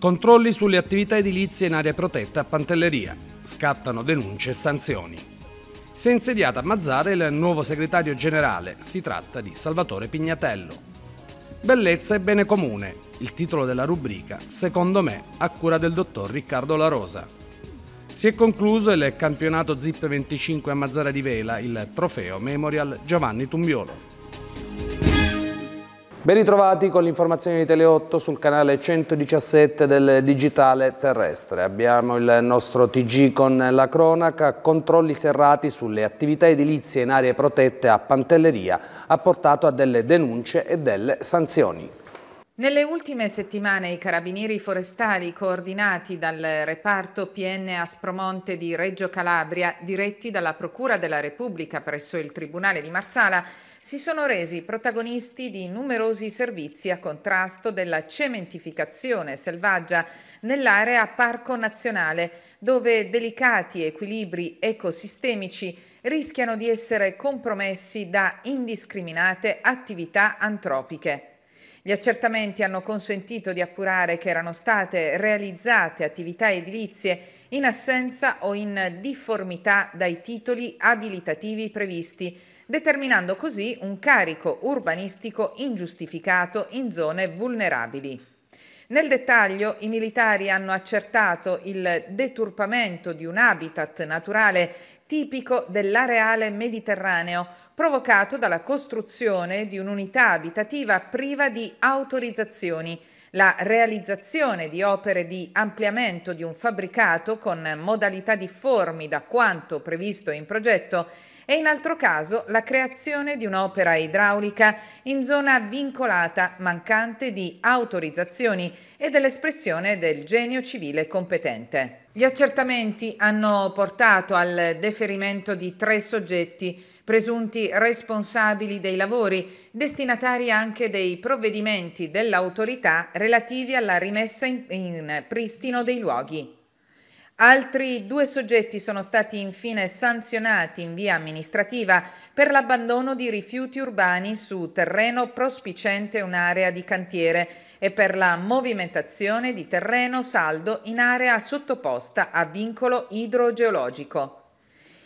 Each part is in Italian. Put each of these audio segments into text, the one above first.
Controlli sulle attività edilizie in area protetta a Pantelleria. Scattano denunce e sanzioni. Si è insediato a Mazzara il nuovo segretario generale, si tratta di Salvatore Pignatello. Bellezza e bene comune, il titolo della rubrica, secondo me, a cura del dottor Riccardo La Rosa. Si è concluso il campionato Zip 25 a Mazzara di Vela, il trofeo Memorial Giovanni Tumbiolo. Ben ritrovati con l'informazione di Tele8 sul canale 117 del Digitale Terrestre. Abbiamo il nostro TG con la cronaca, controlli serrati sulle attività edilizie in aree protette a Pantelleria ha portato a delle denunce e delle sanzioni. Nelle ultime settimane i carabinieri forestali coordinati dal reparto PN Aspromonte di Reggio Calabria, diretti dalla Procura della Repubblica presso il Tribunale di Marsala, si sono resi protagonisti di numerosi servizi a contrasto della cementificazione selvaggia nell'area Parco Nazionale, dove delicati equilibri ecosistemici rischiano di essere compromessi da indiscriminate attività antropiche. Gli accertamenti hanno consentito di appurare che erano state realizzate attività edilizie in assenza o in difformità dai titoli abilitativi previsti, determinando così un carico urbanistico ingiustificato in zone vulnerabili. Nel dettaglio i militari hanno accertato il deturpamento di un habitat naturale tipico dell'areale mediterraneo provocato dalla costruzione di un'unità abitativa priva di autorizzazioni, la realizzazione di opere di ampliamento di un fabbricato con modalità difformi da quanto previsto in progetto e in altro caso la creazione di un'opera idraulica in zona vincolata mancante di autorizzazioni e dell'espressione del genio civile competente. Gli accertamenti hanno portato al deferimento di tre soggetti presunti responsabili dei lavori, destinatari anche dei provvedimenti dell'autorità relativi alla rimessa in, in, pristino dei luoghi. Altri due soggetti sono stati infine sanzionati in via amministrativa per l'abbandono di rifiuti urbani su terreno prospicente un'area di cantiere e per la movimentazione di terreno saldo in area sottoposta a vincolo idrogeologico.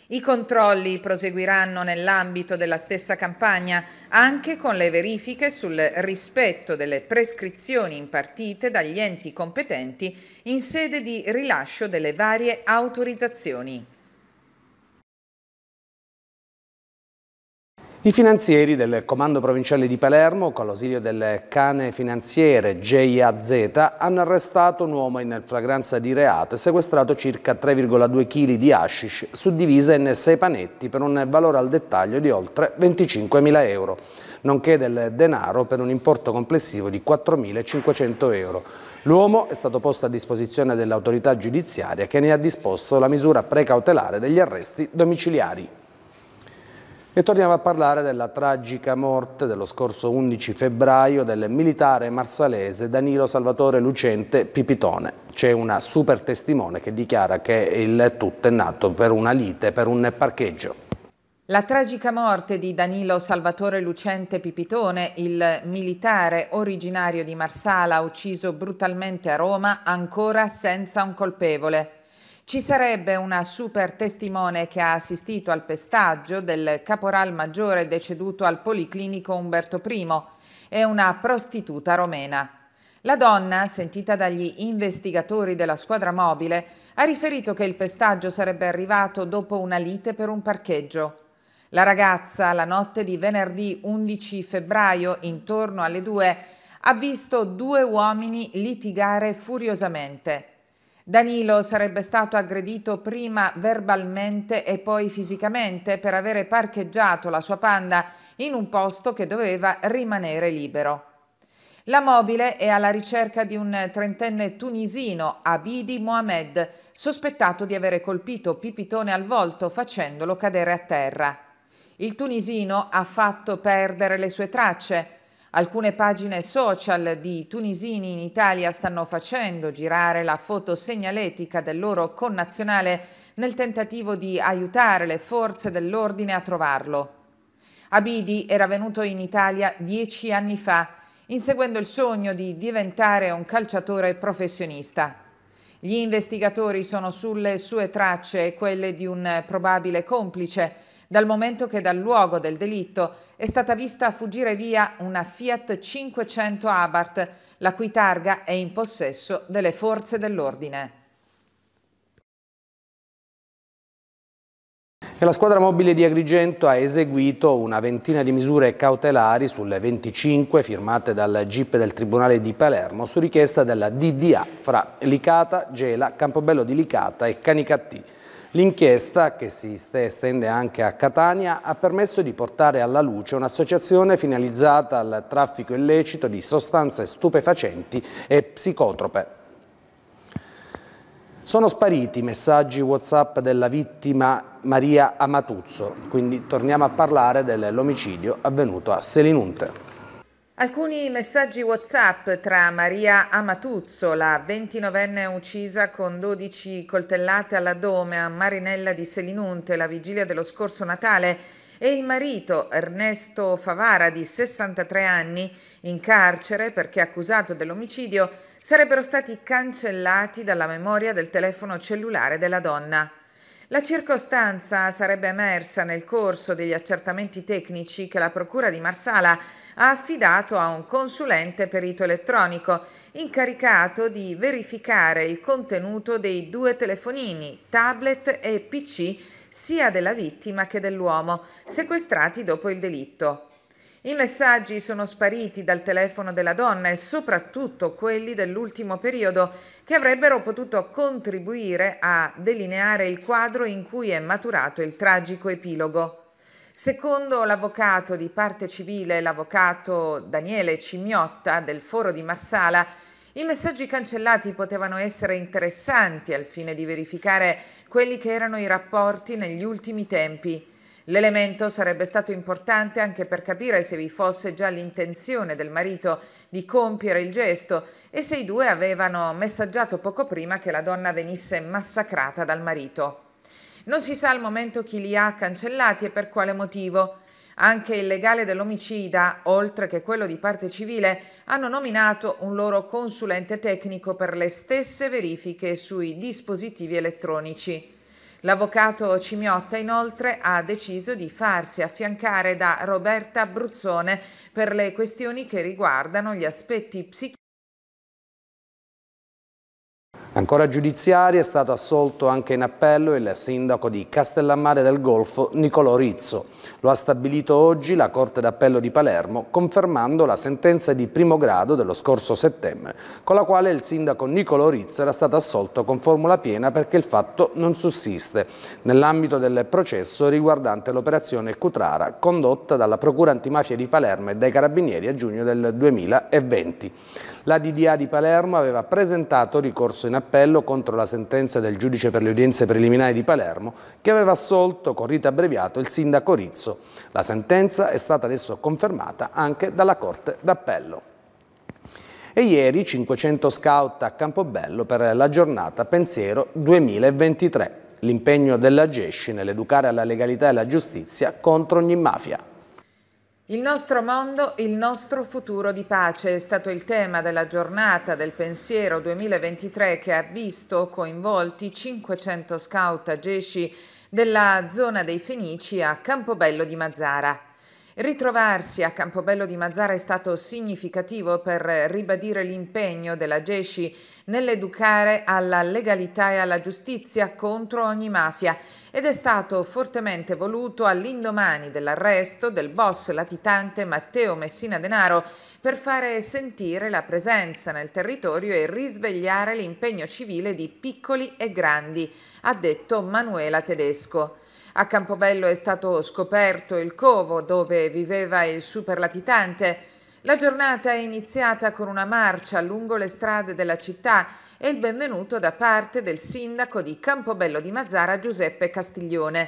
I controlli proseguiranno nell'ambito della stessa campagna anche con le verifiche sul rispetto delle prescrizioni impartite dagli enti competenti in sede di rilascio delle varie autorizzazioni. I finanzieri del Comando Provinciale di Palermo, con l'ausilio del cane finanziere JAZ, hanno arrestato un uomo in flagranza di reato e sequestrato circa 3,2 kg di hashish suddivisa in sei panetti per un valore al dettaglio di oltre 25.000 euro, nonché del denaro per un importo complessivo di 4.500 euro. L'uomo è stato posto a disposizione dell'autorità giudiziaria che ne ha disposto la misura precautelare degli arresti domiciliari. E torniamo a parlare della tragica morte dello scorso 11 febbraio del militare marsalese Danilo Salvatore Lucente Pipitone. C'è una super testimone che dichiara che il tutto è nato per una lite, per un parcheggio. La tragica morte di Danilo Salvatore Lucente Pipitone, il militare originario di Marsala ucciso brutalmente a Roma, ancora senza un colpevole. Ci sarebbe una super testimone che ha assistito al pestaggio del caporal maggiore deceduto al Policlinico Umberto I e una prostituta romena. La donna, sentita dagli investigatori della squadra mobile, ha riferito che il pestaggio sarebbe arrivato dopo una lite per un parcheggio. La ragazza, la notte di venerdì 11 febbraio, intorno alle 2, ha visto due uomini litigare furiosamente. Danilo sarebbe stato aggredito prima verbalmente e poi fisicamente per avere parcheggiato la sua panda in un posto che doveva rimanere libero. La mobile è alla ricerca di un trentenne tunisino, Abidi Mohamed, sospettato di avere colpito Pipitone al volto facendolo cadere a terra. Il tunisino ha fatto perdere le sue tracce, Alcune pagine social di tunisini in Italia stanno facendo girare la foto segnaletica del loro connazionale nel tentativo di aiutare le forze dell'ordine a trovarlo. Abidi era venuto in Italia dieci anni fa, inseguendo il sogno di diventare un calciatore professionista. Gli investigatori sono sulle sue tracce e quelle di un probabile complice, dal momento che dal luogo del delitto è stata vista fuggire via una Fiat 500 Abarth, la cui targa è in possesso delle forze dell'ordine. la squadra mobile di Agrigento ha eseguito una ventina di misure cautelari sulle 25 firmate dal GIP del Tribunale di Palermo su richiesta della DDA fra Licata, Gela, Campobello di Licata e Canicattì. L'inchiesta, che si estende anche a Catania, ha permesso di portare alla luce un'associazione finalizzata al traffico illecito di sostanze stupefacenti e psicotrope. Sono spariti i messaggi WhatsApp della vittima Maria Amatuzzo, quindi torniamo a parlare dell'omicidio avvenuto a Selinunte. Alcuni messaggi WhatsApp tra Maria Amatuzzo, la 29enne uccisa con 12 coltellate all'addome a Marinella di Selinunte la vigilia dello scorso Natale, e il marito Ernesto Favara di 63 anni in carcere perché accusato dell'omicidio sarebbero stati cancellati dalla memoria del telefono cellulare della donna. La circostanza sarebbe emersa nel corso degli accertamenti tecnici che la Procura di Marsala ha affidato a un consulente perito elettronico incaricato di verificare il contenuto dei due telefonini, tablet e PC sia della vittima che dell'uomo sequestrati dopo il delitto. I messaggi sono spariti dal telefono della donna e soprattutto quelli dell'ultimo periodo che avrebbero potuto contribuire a delineare il quadro in cui è maturato il tragico epilogo. Secondo l'avvocato di parte civile, l'avvocato Daniele Cimiotta del Foro di Marsala, i messaggi cancellati potevano essere interessanti al fine di verificare quelli che erano i rapporti negli ultimi tempi. L'elemento sarebbe stato importante anche per capire se vi fosse già l'intenzione del marito di compiere il gesto e se i due avevano messaggiato poco prima che la donna venisse massacrata dal marito. Non si sa al momento chi li ha cancellati e per quale motivo. Anche il legale dell'omicida, oltre che quello di parte civile, hanno nominato un loro consulente tecnico per le stesse verifiche sui dispositivi elettronici. L'avvocato Cimiotta inoltre ha deciso di farsi affiancare da Roberta Bruzzone per le questioni che riguardano gli aspetti psicologici Ancora giudiziaria è stato assolto anche in appello il sindaco di Castellammare del Golfo Nicolò Rizzo. Lo ha stabilito oggi la Corte d'Appello di Palermo confermando la sentenza di primo grado dello scorso settembre con la quale il sindaco Nicolò Rizzo era stato assolto con formula piena perché il fatto non sussiste nell'ambito del processo riguardante l'operazione Cutrara condotta dalla Procura Antimafia di Palermo e dai Carabinieri a giugno del 2020. La DDA di Palermo aveva presentato ricorso in appello contro la sentenza del giudice per le udienze preliminari di Palermo che aveva assolto con rito abbreviato il sindaco Rizzo. La sentenza è stata adesso confermata anche dalla Corte d'Appello. E ieri 500 scout a Campobello per la giornata Pensiero 2023. L'impegno della Gesci nell'educare alla legalità e alla giustizia contro ogni mafia. Il nostro mondo, il nostro futuro di pace è stato il tema della giornata del pensiero 2023 che ha visto coinvolti 500 scout agesci della zona dei Fenici a Campobello di Mazzara. Ritrovarsi a Campobello di Mazzara è stato significativo per ribadire l'impegno della Gesci nell'educare alla legalità e alla giustizia contro ogni mafia ed è stato fortemente voluto all'indomani dell'arresto del boss latitante Matteo Messina Denaro per fare sentire la presenza nel territorio e risvegliare l'impegno civile di piccoli e grandi, ha detto Manuela Tedesco. A Campobello è stato scoperto il covo dove viveva il superlatitante. La giornata è iniziata con una marcia lungo le strade della città e il benvenuto da parte del sindaco di Campobello di Mazzara Giuseppe Castiglione.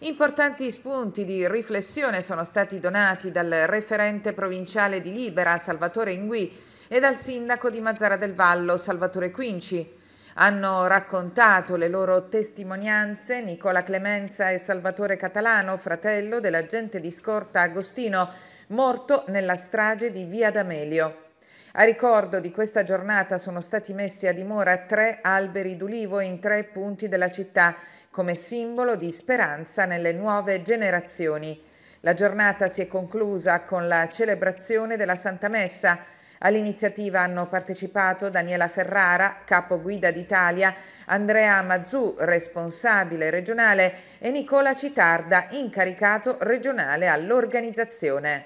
Importanti spunti di riflessione sono stati donati dal referente provinciale di Libera Salvatore Ingui e dal sindaco di Mazzara del Vallo Salvatore Quinci. Hanno raccontato le loro testimonianze Nicola Clemenza e Salvatore Catalano, fratello dell'agente di scorta Agostino, morto nella strage di Via D'Amelio. A ricordo di questa giornata sono stati messi a dimora tre alberi d'ulivo in tre punti della città come simbolo di speranza nelle nuove generazioni. La giornata si è conclusa con la celebrazione della Santa Messa All'iniziativa hanno partecipato Daniela Ferrara, capo guida d'Italia, Andrea Mazzù, responsabile regionale e Nicola Citarda, incaricato regionale all'organizzazione.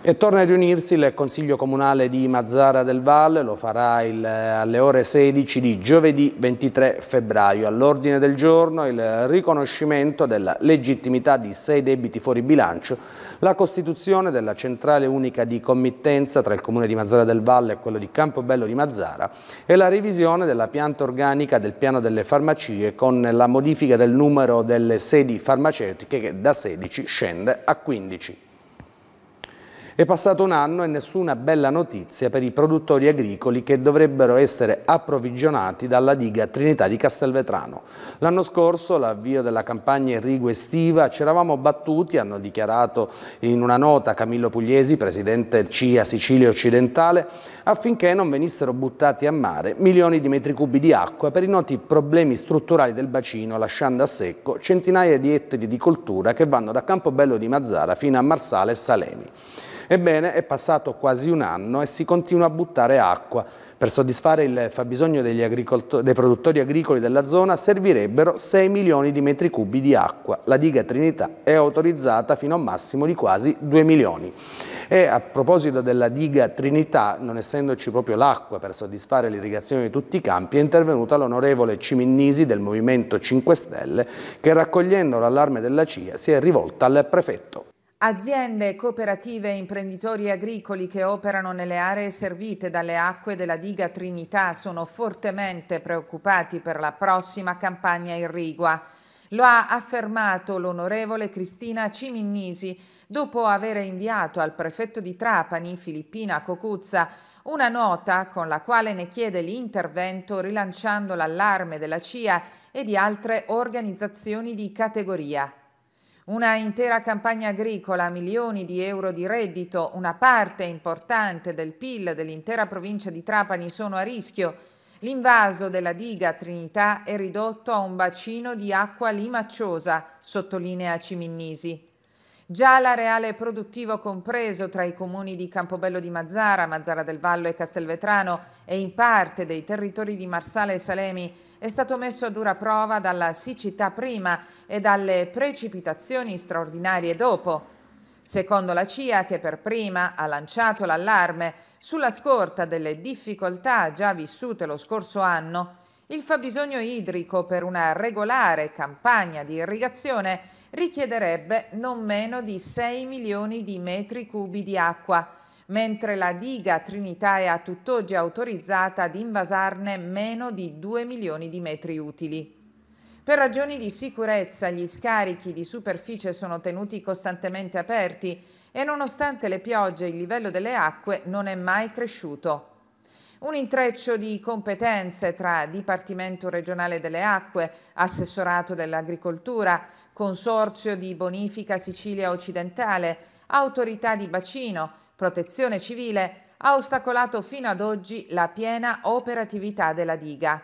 E torna a riunirsi il Consiglio Comunale di Mazzara del Valle, lo farà il, eh, alle ore 16 di giovedì 23 febbraio. All'ordine del giorno il riconoscimento della legittimità di sei debiti fuori bilancio, la costituzione della centrale unica di committenza tra il Comune di Mazzara del Valle e quello di Campobello di Mazzara e la revisione della pianta organica del piano delle farmacie con la modifica del numero delle sedi farmaceutiche che da 16 scende a 15. È passato un anno e nessuna bella notizia per i produttori agricoli che dovrebbero essere approvvigionati dalla diga Trinità di Castelvetrano. L'anno scorso, l'avvio della campagna irriguo estiva, ci eravamo battuti, hanno dichiarato in una nota Camillo Pugliesi, presidente CIA Sicilia Occidentale, affinché non venissero buttati a mare milioni di metri cubi di acqua per i noti problemi strutturali del bacino, lasciando a secco centinaia di ettari di coltura che vanno da Campobello di Mazzara fino a Marsale e Salemi. Ebbene, è passato quasi un anno e si continua a buttare acqua. Per soddisfare il fabbisogno dei produttori agricoli della zona servirebbero 6 milioni di metri cubi di acqua. La diga Trinità è autorizzata fino a un massimo di quasi 2 milioni. E a proposito della diga Trinità, non essendoci proprio l'acqua per soddisfare l'irrigazione di tutti i campi, è intervenuta l'onorevole Ciminnisi del Movimento 5 Stelle che raccogliendo l'allarme della CIA si è rivolta al prefetto. Aziende, cooperative e imprenditori agricoli che operano nelle aree servite dalle acque della diga Trinità sono fortemente preoccupati per la prossima campagna irrigua. Lo ha affermato l'onorevole Cristina Ciminnisi dopo aver inviato al prefetto di Trapani, Filippina Cocuzza, una nota con la quale ne chiede l'intervento rilanciando l'allarme della CIA e di altre organizzazioni di categoria. Una intera campagna agricola, milioni di euro di reddito, una parte importante del PIL dell'intera provincia di Trapani sono a rischio. L'invaso della diga Trinità è ridotto a un bacino di acqua limacciosa, sottolinea Ciminnisi. Già l'areale produttivo compreso tra i comuni di Campobello di Mazzara, Mazzara del Vallo e Castelvetrano e in parte dei territori di Marsale e Salemi è stato messo a dura prova dalla siccità prima e dalle precipitazioni straordinarie dopo. Secondo la CIA, che per prima ha lanciato l'allarme sulla scorta delle difficoltà già vissute lo scorso anno, il fabbisogno idrico per una regolare campagna di irrigazione è richiederebbe non meno di 6 milioni di metri cubi di acqua, mentre la diga Trinità è a tutt'oggi autorizzata ad invasarne meno di 2 milioni di metri utili. Per ragioni di sicurezza gli scarichi di superficie sono tenuti costantemente aperti e nonostante le piogge il livello delle acque non è mai cresciuto. Un intreccio di competenze tra Dipartimento regionale delle acque, Assessorato dell'agricoltura, Consorzio di Bonifica Sicilia Occidentale, Autorità di Bacino, Protezione Civile, ha ostacolato fino ad oggi la piena operatività della diga.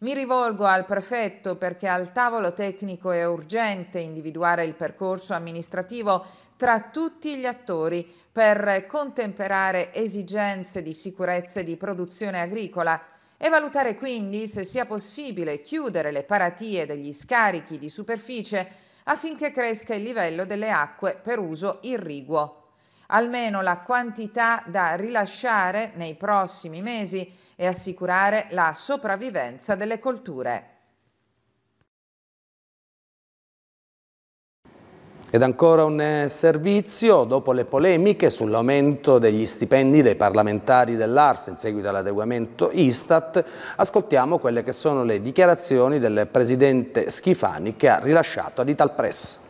Mi rivolgo al prefetto perché al tavolo tecnico è urgente individuare il percorso amministrativo tra tutti gli attori per contemperare esigenze di sicurezza e di produzione agricola, e valutare quindi se sia possibile chiudere le paratie degli scarichi di superficie affinché cresca il livello delle acque per uso irriguo. Almeno la quantità da rilasciare nei prossimi mesi e assicurare la sopravvivenza delle colture. Ed ancora un eh, servizio, dopo le polemiche sull'aumento degli stipendi dei parlamentari dell'Ars in seguito all'adeguamento Istat, ascoltiamo quelle che sono le dichiarazioni del presidente Schifani che ha rilasciato ad Press.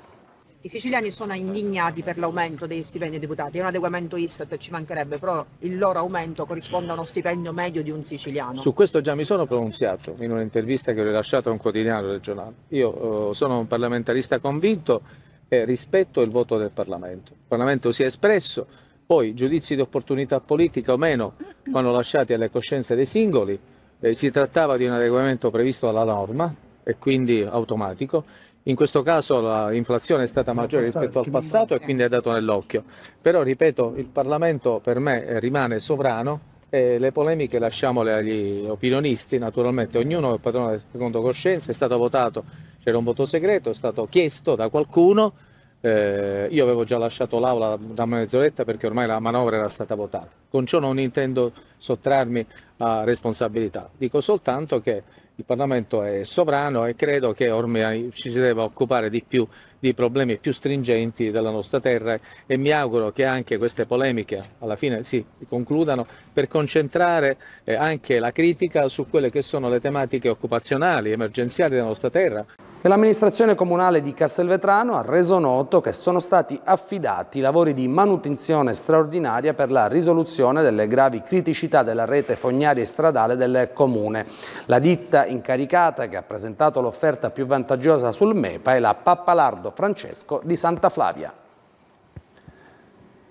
I siciliani sono indignati per l'aumento degli stipendi dei deputati, è un adeguamento Istat, ci mancherebbe, però il loro aumento corrisponde a uno stipendio medio di un siciliano. Su questo già mi sono pronunziato in un'intervista che ho rilasciato a un quotidiano regionale. Io eh, sono un parlamentarista convinto eh, rispetto il voto del Parlamento. Il Parlamento si è espresso, poi giudizi di opportunità politica o meno vanno lasciati alle coscienze dei singoli, eh, si trattava di un adeguamento previsto dalla norma e quindi automatico, in questo caso l'inflazione è stata maggiore rispetto al passato e quindi è dato nell'occhio. Però, ripeto, il Parlamento per me eh, rimane sovrano e eh, le polemiche lasciamole agli opinionisti, naturalmente ognuno è padrone secondo coscienza, è stato votato, c'era un voto segreto, è stato chiesto da qualcuno, eh, io avevo già lasciato l'aula da mezz'oretta perché ormai la manovra era stata votata. Con ciò non intendo sottrarmi a responsabilità, dico soltanto che il Parlamento è sovrano e credo che ormai ci si debba occupare di più di problemi più stringenti della nostra terra e mi auguro che anche queste polemiche alla fine si sì, concludano per concentrare eh, anche la critica su quelle che sono le tematiche occupazionali, emergenziali della nostra terra che l'amministrazione comunale di Castelvetrano ha reso noto che sono stati affidati lavori di manutenzione straordinaria per la risoluzione delle gravi criticità della rete fognaria e stradale del comune. La ditta incaricata che ha presentato l'offerta più vantaggiosa sul MEPA è la Pappalardo Francesco di Santa Flavia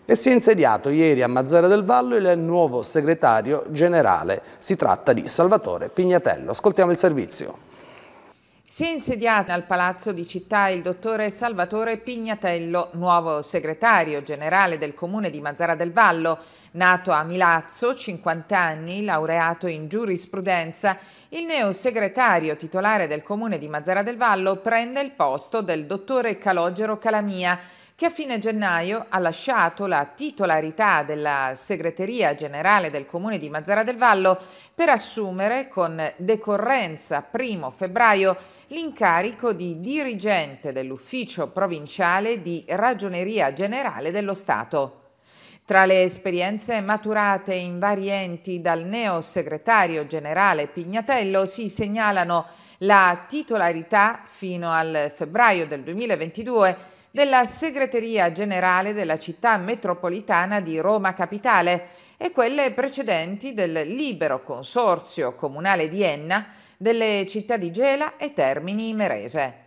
e si è insediato ieri a Mazzara del Vallo il nuovo segretario generale. Si tratta di Salvatore Pignatello. Ascoltiamo il servizio. Si è insediato al Palazzo di Città il dottore Salvatore Pignatello, nuovo segretario generale del comune di Mazzara del Vallo. Nato a Milazzo, 50 anni, laureato in giurisprudenza, il neo segretario titolare del comune di Mazzara del Vallo prende il posto del dottore Calogero Calamia, che a fine gennaio ha lasciato la titolarità della segreteria generale del comune di Mazzara del Vallo per assumere con decorrenza 1 febbraio l'incarico di dirigente dell'ufficio provinciale di ragioneria generale dello Stato. Tra le esperienze maturate in vari enti dal neo segretario generale Pignatello si segnalano la titolarità fino al febbraio del 2022 della Segreteria Generale della Città Metropolitana di Roma Capitale e quelle precedenti del libero consorzio comunale di Enna, delle città di Gela e Termini Merese.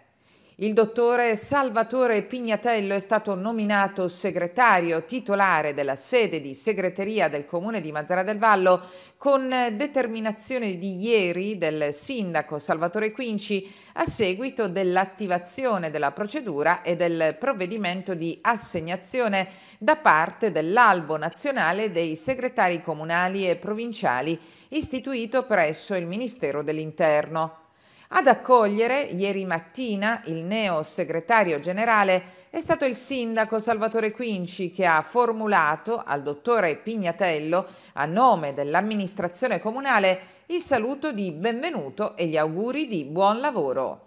Il dottore Salvatore Pignatello è stato nominato segretario titolare della sede di segreteria del comune di Mazzara del Vallo con determinazione di ieri del sindaco Salvatore Quinci a seguito dell'attivazione della procedura e del provvedimento di assegnazione da parte dell'Albo Nazionale dei Segretari Comunali e Provinciali istituito presso il Ministero dell'Interno. Ad accogliere ieri mattina il neo segretario generale è stato il sindaco Salvatore Quinci che ha formulato al dottore Pignatello, a nome dell'amministrazione comunale, il saluto di benvenuto e gli auguri di buon lavoro.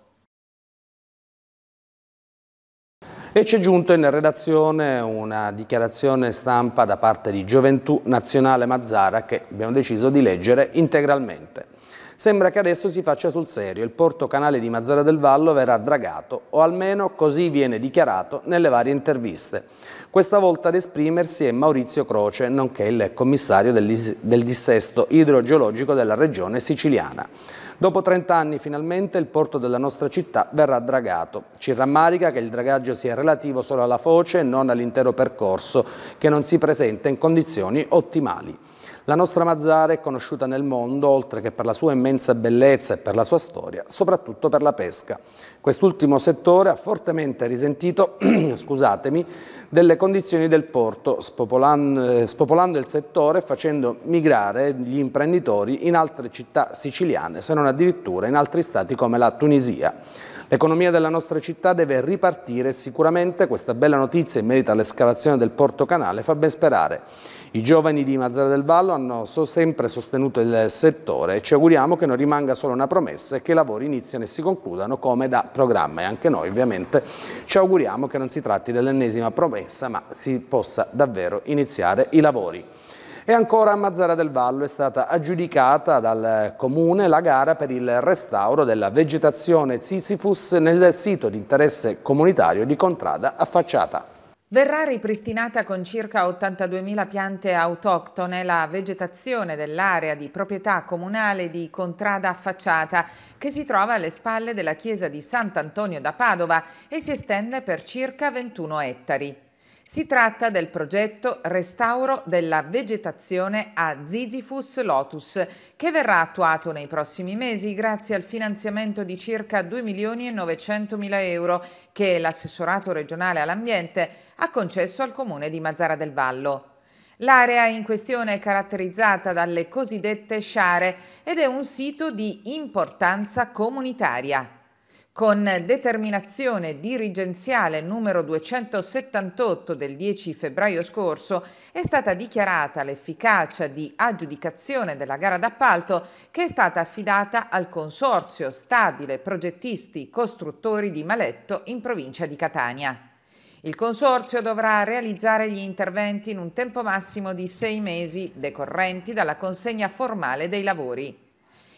E c'è giunto in redazione una dichiarazione stampa da parte di Gioventù Nazionale Mazzara che abbiamo deciso di leggere integralmente. Sembra che adesso si faccia sul serio, il porto canale di Mazzara del Vallo verrà dragato, o almeno così viene dichiarato nelle varie interviste. Questa volta ad esprimersi è Maurizio Croce, nonché il commissario del dissesto idrogeologico della regione siciliana. Dopo 30 anni finalmente il porto della nostra città verrà dragato. Ci rammarica che il dragaggio sia relativo solo alla foce e non all'intero percorso, che non si presenta in condizioni ottimali. La nostra Mazzara è conosciuta nel mondo, oltre che per la sua immensa bellezza e per la sua storia, soprattutto per la pesca. Quest'ultimo settore ha fortemente risentito delle condizioni del porto, spopolando, eh, spopolando il settore e facendo migrare gli imprenditori in altre città siciliane, se non addirittura in altri stati come la Tunisia. L'economia della nostra città deve ripartire e sicuramente questa bella notizia in merito all'escavazione del Porto Canale fa ben sperare. I giovani di Mazzara del Vallo hanno sempre sostenuto il settore e ci auguriamo che non rimanga solo una promessa e che i lavori iniziano e si concludano come da programma e anche noi ovviamente ci auguriamo che non si tratti dell'ennesima promessa ma si possa davvero iniziare i lavori. E ancora a Mazzara del Vallo è stata aggiudicata dal Comune la gara per il restauro della vegetazione Sisyphus nel sito di interesse comunitario di Contrada Affacciata. Verrà ripristinata con circa 82.000 piante autoctone la vegetazione dell'area di proprietà comunale di Contrada Affacciata che si trova alle spalle della chiesa di Sant'Antonio da Padova e si estende per circa 21 ettari. Si tratta del progetto Restauro della vegetazione a Zizifus lotus, che verrà attuato nei prossimi mesi grazie al finanziamento di circa 2 milioni e 900 mila euro che l'assessorato regionale all'ambiente ha concesso al comune di Mazzara del Vallo. L'area in questione è caratterizzata dalle cosiddette sciare ed è un sito di importanza comunitaria. Con determinazione dirigenziale numero 278 del 10 febbraio scorso è stata dichiarata l'efficacia di aggiudicazione della gara d'appalto che è stata affidata al Consorzio Stabile Progettisti Costruttori di Maletto in provincia di Catania. Il Consorzio dovrà realizzare gli interventi in un tempo massimo di sei mesi decorrenti dalla consegna formale dei lavori.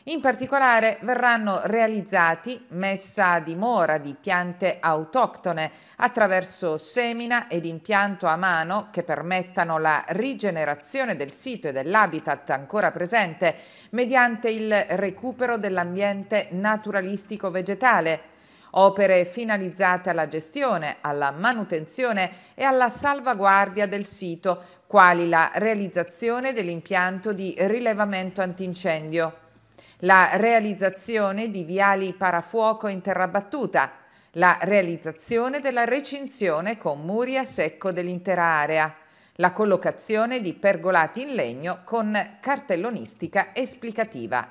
In particolare verranno realizzati messa a dimora di piante autoctone attraverso semina ed impianto a mano che permettano la rigenerazione del sito e dell'habitat ancora presente mediante il recupero dell'ambiente naturalistico vegetale opere finalizzate alla gestione, alla manutenzione e alla salvaguardia del sito, quali la realizzazione dell'impianto di rilevamento antincendio la realizzazione di viali parafuoco in terra battuta, la realizzazione della recinzione con muri a secco dell'intera area, la collocazione di pergolati in legno con cartellonistica esplicativa.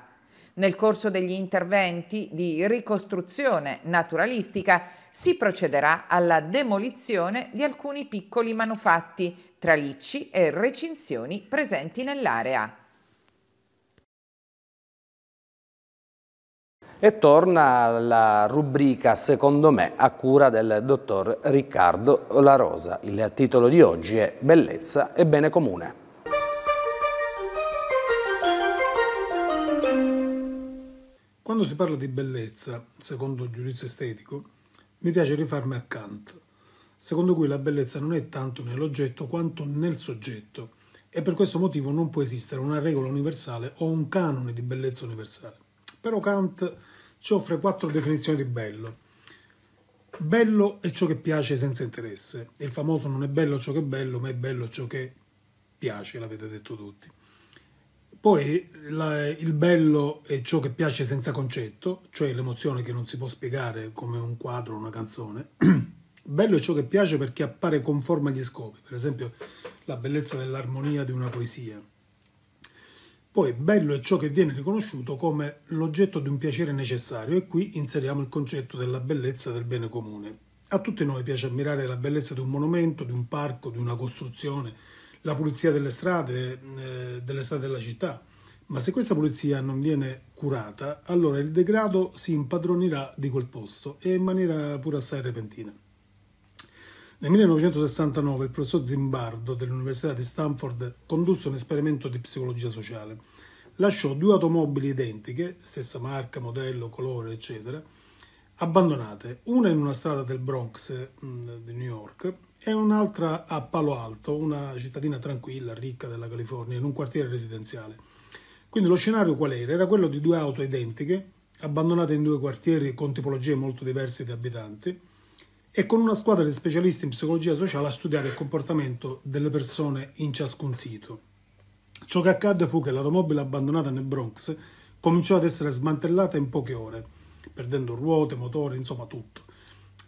Nel corso degli interventi di ricostruzione naturalistica si procederà alla demolizione di alcuni piccoli manufatti, tralicci e recinzioni presenti nell'area. e torna la rubrica Secondo me a cura del dottor Riccardo La Rosa. Il titolo di oggi è Bellezza e bene comune. Quando si parla di bellezza, secondo il giudizio estetico, mi piace rifarmi a Kant, secondo cui la bellezza non è tanto nell'oggetto quanto nel soggetto e per questo motivo non può esistere una regola universale o un canone di bellezza universale però Kant ci offre quattro definizioni di bello. Bello è ciò che piace senza interesse. Il famoso non è bello ciò che è bello, ma è bello ciò che piace, l'avete detto tutti. Poi la, il bello è ciò che piace senza concetto, cioè l'emozione che non si può spiegare come un quadro o una canzone. bello è ciò che piace perché appare conforme agli scopi, per esempio la bellezza dell'armonia di una poesia. Poi bello è ciò che viene riconosciuto come l'oggetto di un piacere necessario e qui inseriamo il concetto della bellezza del bene comune. A tutti noi piace ammirare la bellezza di un monumento, di un parco, di una costruzione, la pulizia delle strade, eh, delle strade della città, ma se questa pulizia non viene curata, allora il degrado si impadronirà di quel posto e in maniera pur assai repentina. Nel 1969 il professor Zimbardo dell'Università di Stanford condusse un esperimento di psicologia sociale. Lasciò due automobili identiche, stessa marca, modello, colore, eccetera, abbandonate, una in una strada del Bronx mh, mm, di New York e un'altra a Palo Alto, una cittadina tranquilla, ricca della California, in un quartiere residenziale. Quindi lo scenario qual era? Era quello di due auto identiche, abbandonate in due quartieri con tipologie molto diverse di abitanti, e con una squadra di specialisti in psicologia sociale a studiare il comportamento delle persone in ciascun sito. Ciò che accadde fu che l'automobile abbandonata nel Bronx cominciò ad essere smantellata in poche ore, perdendo ruote, motore, insomma tutto.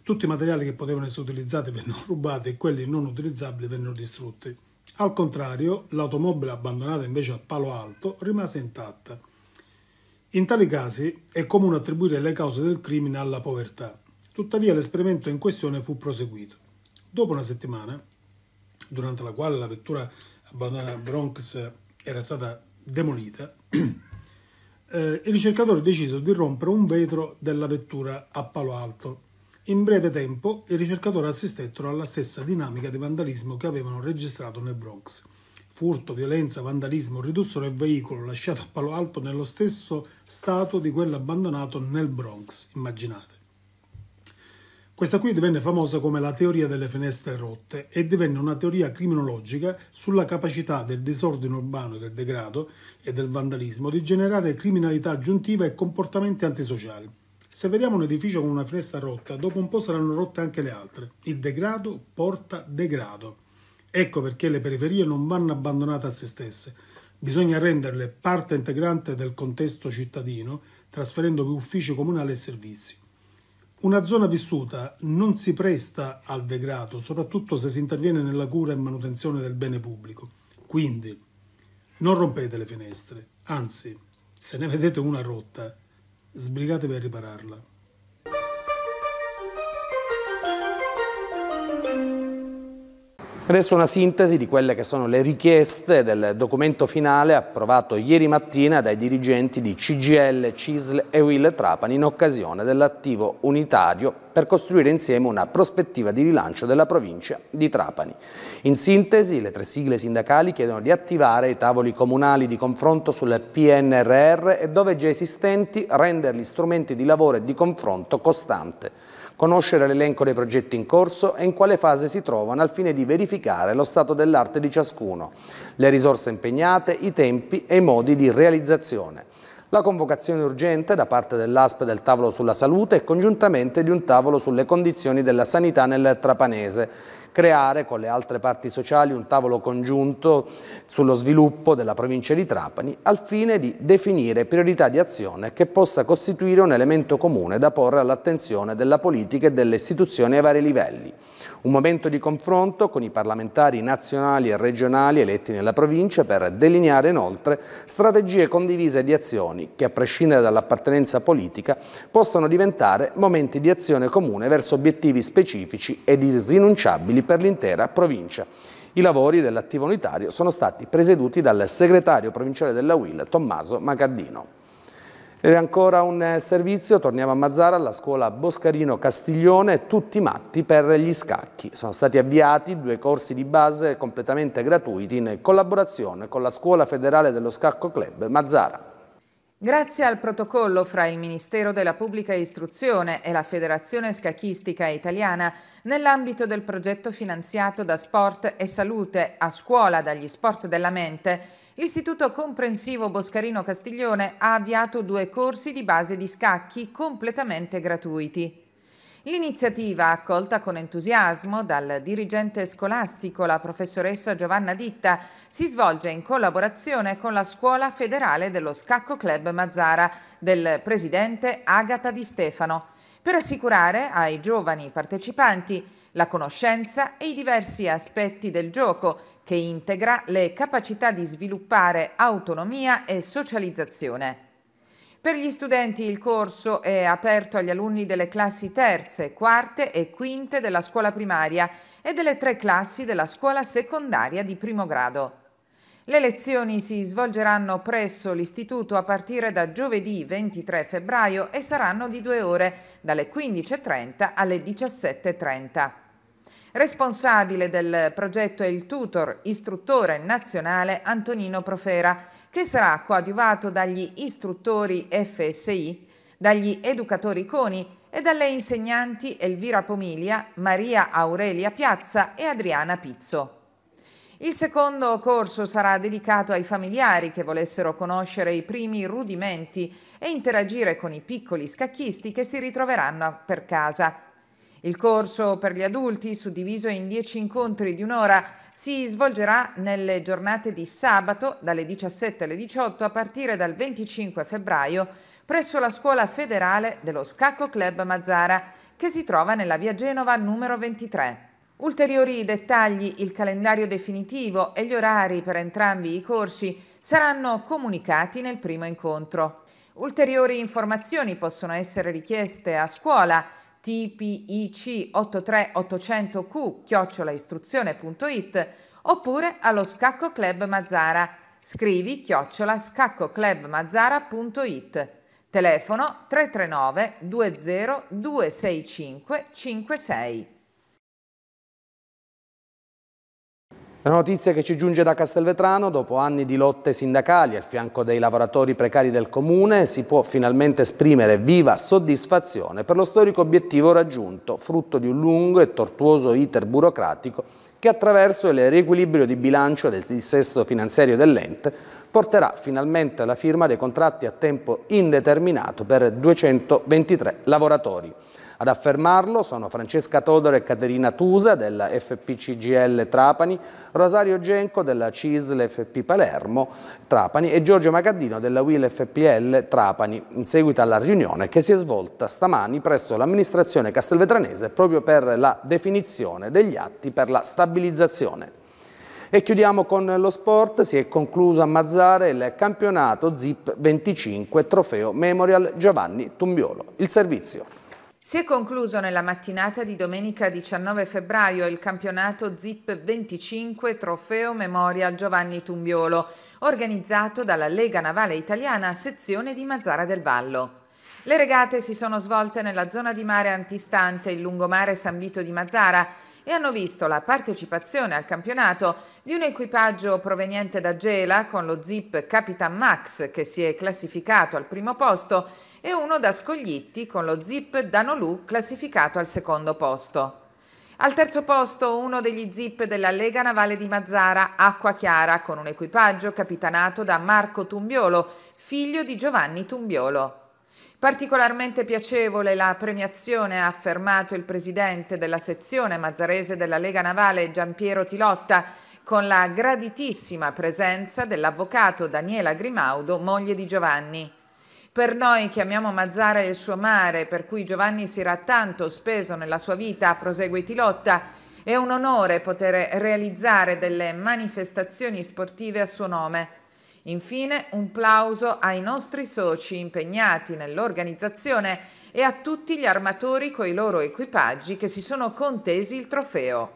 Tutti i materiali che potevano essere utilizzati vennero rubati e quelli non utilizzabili vennero distrutti. Al contrario, l'automobile abbandonata invece a palo alto rimase intatta. In tali casi è comune attribuire le cause del crimine alla povertà Tuttavia l'esperimento in questione fu proseguito. Dopo una settimana, durante la quale la vettura abbandonata Bronx era stata demolita, eh, il ricercatore decise di rompere un vetro della vettura a palo alto. In breve tempo i ricercatori assistettero alla stessa dinamica di vandalismo che avevano registrato nel Bronx. Furto, violenza, vandalismo ridussero il veicolo lasciato a palo alto nello stesso stato di quello abbandonato nel Bronx, immaginate. Questa qui divenne famosa come la teoria delle finestre rotte e divenne una teoria criminologica sulla capacità del disordine urbano, del degrado e del vandalismo di generare criminalità aggiuntiva e comportamenti antisociali. Se vediamo un edificio con una finestra rotta, dopo un po' saranno rotte anche le altre. Il degrado porta degrado. Ecco perché le periferie non vanno abbandonate a se stesse. Bisogna renderle parte integrante del contesto cittadino, trasferendo uffici comunali e servizi. Una zona vissuta non si presta al degrado, soprattutto se si interviene nella cura e manutenzione del bene pubblico. Quindi, non rompete le finestre, anzi, se ne vedete una rotta, sbrigatevi a ripararla. Adesso una sintesi di quelle che sono le richieste del documento finale approvato ieri mattina dai dirigenti di CGL, CISL e Will Trapani in occasione dell'attivo unitario per costruire insieme una prospettiva di rilancio della provincia di Trapani. In sintesi, le tre sigle sindacali chiedono di attivare i tavoli comunali di confronto sul PNRR e dove già esistenti renderli strumenti di lavoro e di confronto costante conoscere l'elenco dei progetti in corso e in quale fase si trovano al fine di verificare lo stato dell'arte di ciascuno, le risorse impegnate, i tempi e i modi di realizzazione. La convocazione urgente da parte dell'ASP del tavolo sulla salute e congiuntamente di un tavolo sulle condizioni della sanità nel Trapanese creare con le altre parti sociali un tavolo congiunto sullo sviluppo della provincia di Trapani al fine di definire priorità di azione che possa costituire un elemento comune da porre all'attenzione della politica e delle istituzioni ai vari livelli. Un momento di confronto con i parlamentari nazionali e regionali eletti nella provincia per delineare inoltre strategie condivise di azioni che a prescindere dall'appartenenza politica possano diventare momenti di azione comune verso obiettivi specifici ed irrinunciabili per l'intera provincia. I lavori dell'attivo unitario sono stati presieduti dal segretario provinciale della UIL Tommaso Magaddino. E ancora un eh, servizio, torniamo a Mazzara, alla scuola Boscarino Castiglione, tutti matti per gli scacchi. Sono stati avviati due corsi di base completamente gratuiti in collaborazione con la Scuola Federale dello Scacco Club Mazzara. Grazie al protocollo fra il Ministero della Pubblica Istruzione e la Federazione Scacchistica Italiana, nell'ambito del progetto finanziato da Sport e Salute a scuola dagli sport della mente, L'Istituto Comprensivo Boscarino Castiglione ha avviato due corsi di base di scacchi completamente gratuiti. L'iniziativa, accolta con entusiasmo dal dirigente scolastico, la professoressa Giovanna Ditta, si svolge in collaborazione con la Scuola Federale dello Scacco Club Mazzara del presidente Agata Di Stefano, per assicurare ai giovani partecipanti la conoscenza e i diversi aspetti del gioco che integra le capacità di sviluppare autonomia e socializzazione. Per gli studenti il corso è aperto agli alunni delle classi terze, quarte e quinte della scuola primaria e delle tre classi della scuola secondaria di primo grado. Le lezioni si svolgeranno presso l'istituto a partire da giovedì 23 febbraio e saranno di due ore, dalle 15.30 alle 17.30. Responsabile del progetto è il tutor istruttore nazionale Antonino Profera, che sarà coadiuvato dagli istruttori FSI, dagli educatori CONI e dalle insegnanti Elvira Pomiglia, Maria Aurelia Piazza e Adriana Pizzo. Il secondo corso sarà dedicato ai familiari che volessero conoscere i primi rudimenti e interagire con i piccoli scacchisti che si ritroveranno per casa. Il corso per gli adulti, suddiviso in 10 incontri di un'ora, si svolgerà nelle giornate di sabato dalle 17 alle 18 a partire dal 25 febbraio presso la scuola federale dello Scacco Club Mazzara che si trova nella via Genova numero 23. Ulteriori dettagli, il calendario definitivo e gli orari per entrambi i corsi saranno comunicati nel primo incontro. Ulteriori informazioni possono essere richieste a scuola tpic 83800q chiocciolaistruzione.it oppure allo Scacco Club Mazzara. Scrivi chiocciola scaccoclubmazzara.it. Telefono 339 20 265 56. La notizia che ci giunge da Castelvetrano, dopo anni di lotte sindacali al fianco dei lavoratori precari del Comune, si può finalmente esprimere viva soddisfazione per lo storico obiettivo raggiunto, frutto di un lungo e tortuoso iter burocratico che attraverso il riequilibrio di bilancio del dissesto finanziario dell'ente porterà finalmente alla firma dei contratti a tempo indeterminato per 223 lavoratori. Ad affermarlo sono Francesca Todoro e Caterina Tusa della FPCGL Trapani, Rosario Genco della CISL FP Palermo Trapani e Giorgio Magaddino della WIL FPL Trapani, in seguito alla riunione che si è svolta stamani presso l'amministrazione castelvetranese proprio per la definizione degli atti per la stabilizzazione. E chiudiamo con lo sport, si è concluso a Mazzare il campionato ZIP 25 trofeo Memorial Giovanni Tumbiolo. Il servizio. Si è concluso nella mattinata di domenica 19 febbraio il campionato ZIP 25 Trofeo Memorial Giovanni Tumbiolo, organizzato dalla Lega Navale Italiana sezione di Mazzara del Vallo. Le regate si sono svolte nella zona di mare antistante il lungomare San Vito di Mazzara e hanno visto la partecipazione al campionato di un equipaggio proveniente da Gela con lo zip Capitan Max che si è classificato al primo posto e uno da Scoglitti con lo zip Danolù classificato al secondo posto. Al terzo posto uno degli zip della Lega Navale di Mazzara, Acqua Chiara, con un equipaggio capitanato da Marco Tumbiolo, figlio di Giovanni Tumbiolo. Particolarmente piacevole la premiazione, ha affermato il presidente della sezione mazzarese della Lega Navale Giampiero Tilotta, con la graditissima presenza dell'avvocato Daniela Grimaudo, moglie di Giovanni. Per noi che amiamo Mazzara e il suo mare, per cui Giovanni si era tanto speso nella sua vita, prosegue Tilotta, è un onore poter realizzare delle manifestazioni sportive a suo nome. Infine un plauso ai nostri soci impegnati nell'organizzazione e a tutti gli armatori coi loro equipaggi che si sono contesi il trofeo.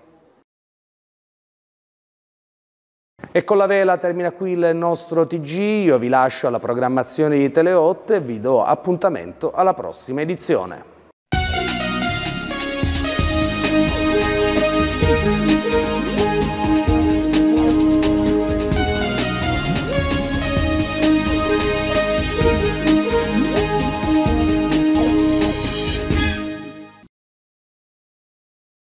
E con la vela termina qui il nostro TG, io vi lascio alla programmazione di Teleotte e vi do appuntamento alla prossima edizione.